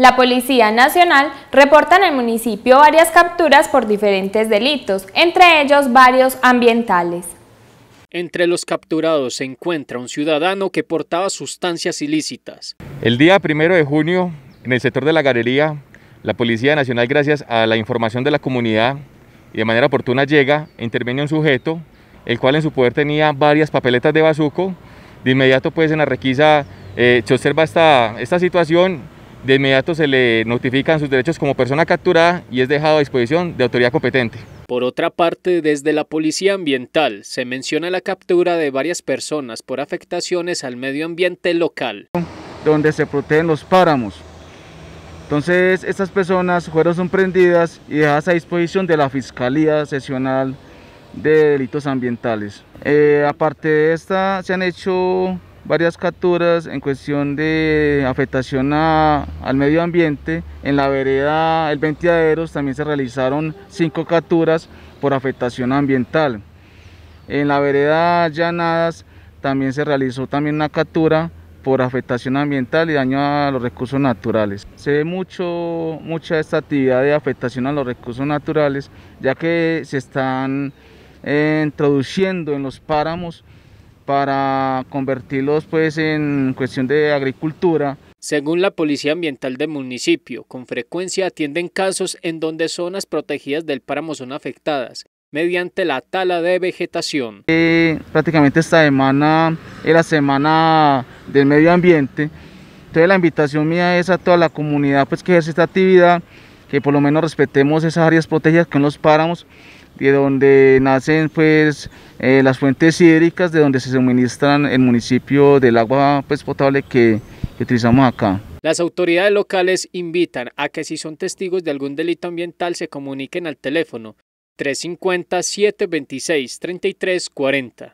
la Policía Nacional reporta en el municipio varias capturas por diferentes delitos, entre ellos varios ambientales. Entre los capturados se encuentra un ciudadano que portaba sustancias ilícitas. El día primero de junio, en el sector de la galería, la Policía Nacional, gracias a la información de la comunidad y de manera oportuna llega, interviene un sujeto, el cual en su poder tenía varias papeletas de bazuco. De inmediato, pues en la requisa eh, se observa esta situación de inmediato se le notifican sus derechos como persona capturada y es dejado a disposición de autoridad competente. Por otra parte, desde la Policía Ambiental se menciona la captura de varias personas por afectaciones al medio ambiente local. Donde se protegen los páramos. Entonces, estas personas fueron sorprendidas y dejadas a disposición de la Fiscalía Sesional de Delitos Ambientales. Eh, aparte de esta, se han hecho varias capturas en cuestión de afectación al medio ambiente. En la vereda El Ventiaderos también se realizaron cinco capturas por afectación ambiental. En la vereda Llanadas también se realizó también una captura por afectación ambiental y daño a los recursos naturales. Se ve mucho, mucha esta actividad de afectación a los recursos naturales, ya que se están eh, introduciendo en los páramos para convertirlos pues en cuestión de agricultura. Según la Policía Ambiental del municipio, con frecuencia atienden casos en donde zonas protegidas del páramo son afectadas mediante la tala de vegetación. Eh, prácticamente esta semana es eh, la semana del medio ambiente, entonces la invitación mía es a toda la comunidad pues que ejerce esta actividad, que por lo menos respetemos esas áreas protegidas que son los páramos, de donde nacen pues eh, las fuentes hídricas, de donde se suministran el municipio del agua pues, potable que, utilizamos acá. Las autoridades locales invitan a que si son testigos de algún delito ambiental se comuniquen al teléfono 350-726-3340.